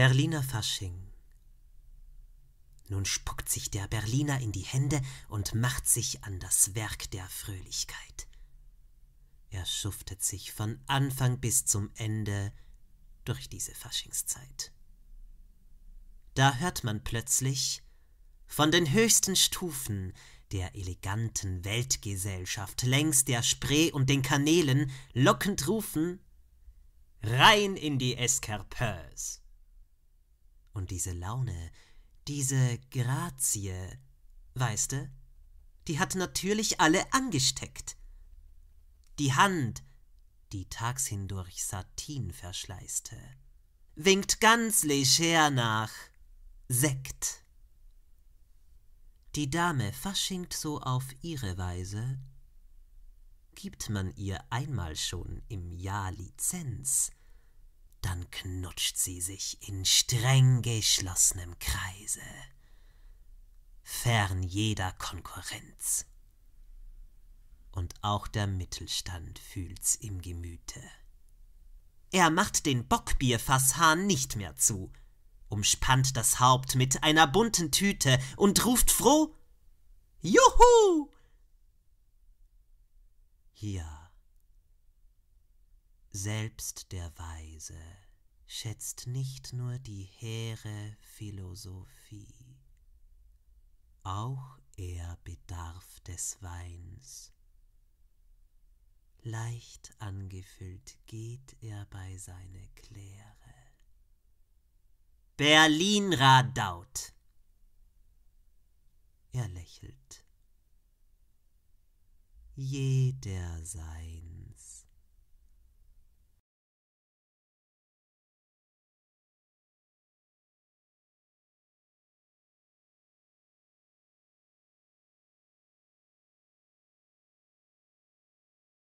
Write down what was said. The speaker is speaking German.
Berliner Fasching. Nun spuckt sich der Berliner in die Hände und macht sich an das Werk der Fröhlichkeit. Er schuftet sich von Anfang bis zum Ende durch diese Faschingszeit. Da hört man plötzlich von den höchsten Stufen der eleganten Weltgesellschaft längs der Spree und den Kanälen lockend rufen Rein in die Escarpeurs. Und diese Laune, diese Grazie, weißt du, die hat natürlich alle angesteckt. Die Hand, die tags hindurch Satin verschleißte, winkt ganz leger nach Sekt. Die Dame faschingt so auf ihre Weise, gibt man ihr einmal schon im Jahr Lizenz, dann knutscht sie sich in streng geschlossenem Kreise, fern jeder Konkurrenz. Und auch der Mittelstand fühlt's im Gemüte. Er macht den Bockbierfasshahn nicht mehr zu, umspannt das Haupt mit einer bunten Tüte und ruft froh: Juhu! Ja. Selbst der Weise schätzt nicht nur die hehre Philosophie, auch er bedarf des Weins. Leicht angefüllt geht er bei seine Kläre. Berlin Radaut! Er lächelt. Jeder seins.